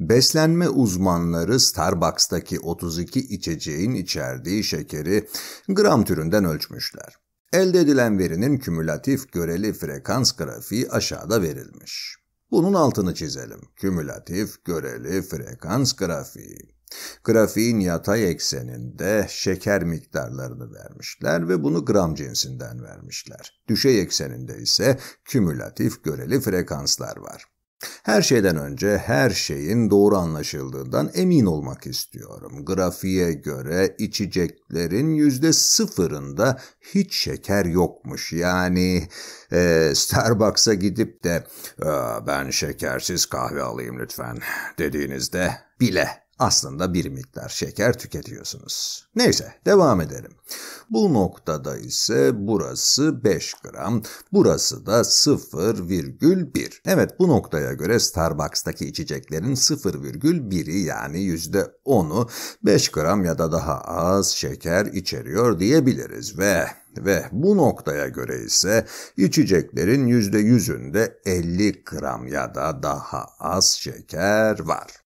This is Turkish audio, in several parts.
Beslenme uzmanları Starbucks'taki 32 içeceğin içerdiği şekeri gram türünden ölçmüşler. Elde edilen verinin kümülatif göreli frekans grafiği aşağıda verilmiş. Bunun altını çizelim. Kümülatif göreli frekans grafiği. Grafiğin yatay ekseninde şeker miktarlarını vermişler ve bunu gram cinsinden vermişler. Düşey ekseninde ise kümülatif göreli frekanslar var. Her şeyden önce her şeyin doğru anlaşıldığından emin olmak istiyorum. Grafiğe göre içeceklerin yüzde sıfırında hiç şeker yokmuş. Yani e, Starbucks'a gidip de e, ben şekersiz kahve alayım lütfen dediğinizde bile aslında bir miktar şeker tüketiyorsunuz. Neyse devam edelim. Bu noktada ise burası 5 gram, burası da 0,1. Evet bu noktaya göre Starbucks'taki içeceklerin 0,1'i yani %10'u 5 gram ya da daha az şeker içeriyor diyebiliriz ve ve bu noktaya göre ise içeceklerin %100'ünde 50 gram ya da daha az şeker var.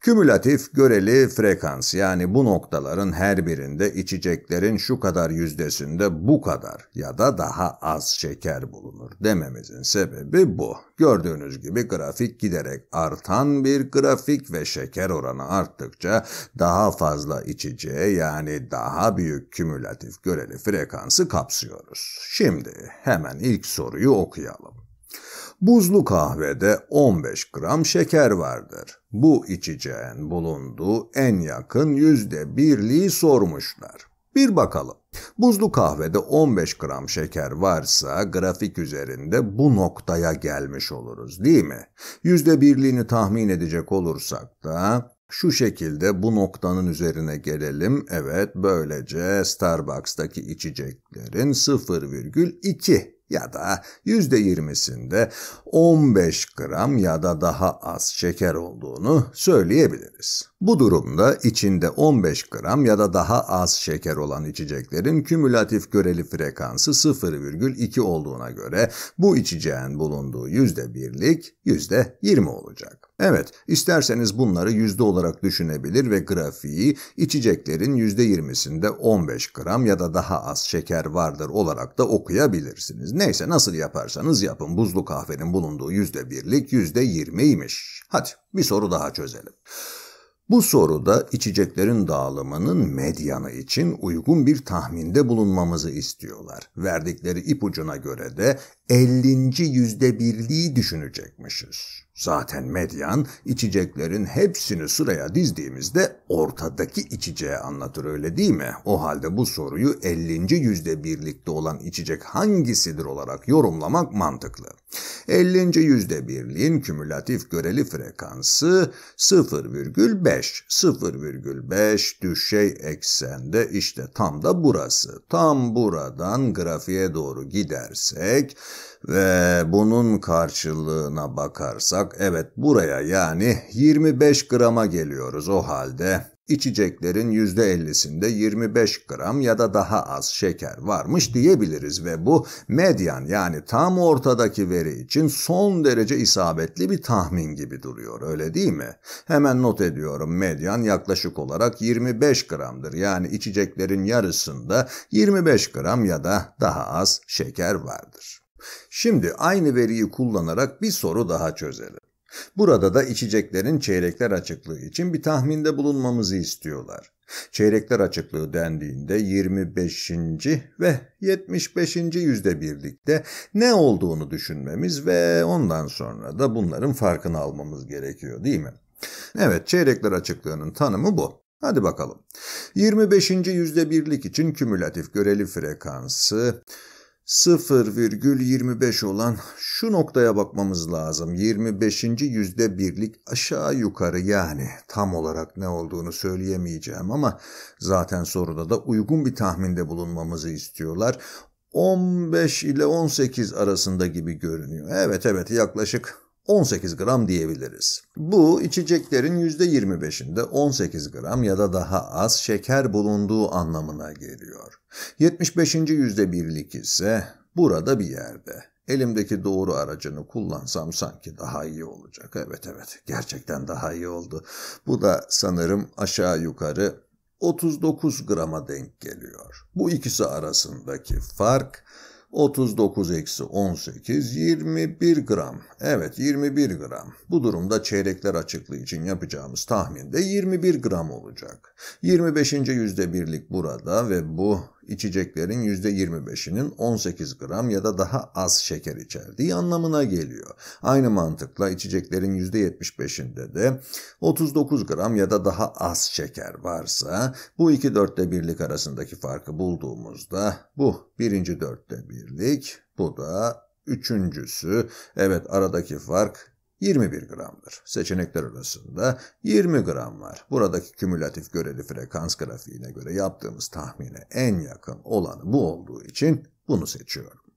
Kümülatif göreli frekans yani bu noktaların her birinde içeceklerin şu kadar yüzdesinde bu kadar ya da daha az şeker bulunur dememizin sebebi bu. Gördüğünüz gibi grafik giderek artan bir grafik ve şeker oranı arttıkça daha fazla içeceği yani daha büyük kümülatif göreli frekansı kapsıyoruz. Şimdi hemen ilk soruyu okuyalım. Buzlu kahvede 15 gram şeker vardır. Bu içeceğin bulunduğu en yakın yüzde birliği sormuşlar. Bir bakalım. Buzlu kahvede 15 gram şeker varsa grafik üzerinde bu noktaya gelmiş oluruz değil mi? Yüzde birliğini tahmin edecek olursak da şu şekilde bu noktanın üzerine gelelim. Evet böylece Starbucks'taki içeceklerin 0,2 ya da %20'sinde 15 gram ya da daha az şeker olduğunu söyleyebiliriz. Bu durumda içinde 15 gram ya da daha az şeker olan içeceklerin kümülatif göreli frekansı 0,2 olduğuna göre bu içeceğin bulunduğu %1'lik %20 olacak. Evet, isterseniz bunları yüzde olarak düşünebilir ve grafiği içeceklerin yüzde yirmisinde 15 gram ya da daha az şeker vardır olarak da okuyabilirsiniz. Neyse nasıl yaparsanız yapın buzlu kahvenin bulunduğu yüzde birlik yüzde yirmiymiş. Hadi bir soru daha çözelim. Bu soruda içeceklerin dağılımının medyanı için uygun bir tahminde bulunmamızı istiyorlar. Verdikleri ipucuna göre de 50. yüzde birliği düşünecekmişiz. Zaten medyan içeceklerin hepsini sıraya dizdiğimizde ortadaki içeceği anlatır öyle değil mi? O halde bu soruyu 50. yüzde birlikte olan içecek hangisidir olarak yorumlamak mantıklı. 50. yüzde birliğin kümülatif göreli frekansı 0,5. 0,5 düşey eksende işte tam da burası. Tam buradan grafiğe doğru gidersek ve bunun karşılığına bakarsak evet buraya yani 25 grama geliyoruz o halde. İçeceklerin %50'sinde 25 gram ya da daha az şeker varmış diyebiliriz ve bu medyan yani tam ortadaki veri için son derece isabetli bir tahmin gibi duruyor öyle değil mi? Hemen not ediyorum medyan yaklaşık olarak 25 gramdır yani içeceklerin yarısında 25 gram ya da daha az şeker vardır. Şimdi aynı veriyi kullanarak bir soru daha çözelim. Burada da içeceklerin çeyrekler açıklığı için bir tahminde bulunmamızı istiyorlar. Çeyrekler açıklığı dendiğinde 25. ve 75. yüzde birlikte ne olduğunu düşünmemiz ve ondan sonra da bunların farkını almamız gerekiyor değil mi? Evet çeyrekler açıklığının tanımı bu. Hadi bakalım. 25. yüzde birlik için kümülatif göreli frekansı 0,25 olan şu noktaya bakmamız lazım. 25. yüzde birlik aşağı yukarı yani tam olarak ne olduğunu söyleyemeyeceğim ama zaten soruda da uygun bir tahminde bulunmamızı istiyorlar. 15 ile 18 arasında gibi görünüyor. Evet evet yaklaşık 18 gram diyebiliriz. Bu içeceklerin %25'inde 18 gram ya da daha az şeker bulunduğu anlamına geliyor. 75. yüzde birlik ise burada bir yerde. Elimdeki doğru aracını kullansam sanki daha iyi olacak. Evet evet gerçekten daha iyi oldu. Bu da sanırım aşağı yukarı 39 grama denk geliyor. Bu ikisi arasındaki fark 39 eksi 18 21 gram. Evet 21 gram. Bu durumda çeyrekler açıklığı için yapacağımız tahminde 21 gram olacak. 25. yüzde birlik burada ve bu içeceklerin %25'inin 18 gram ya da daha az şeker içerdiği anlamına geliyor. Aynı mantıkla içeceklerin %75'inde de 39 gram ya da daha az şeker varsa bu iki dörtte birlik arasındaki farkı bulduğumuzda bu birinci dörtte birlik, bu da üçüncüsü. Evet aradaki fark 21 gramdır. Seçenekler arasında 20 gram var. Buradaki kümülatif göreli frekans grafiğine göre yaptığımız tahmine en yakın olanı bu olduğu için bunu seçiyorum.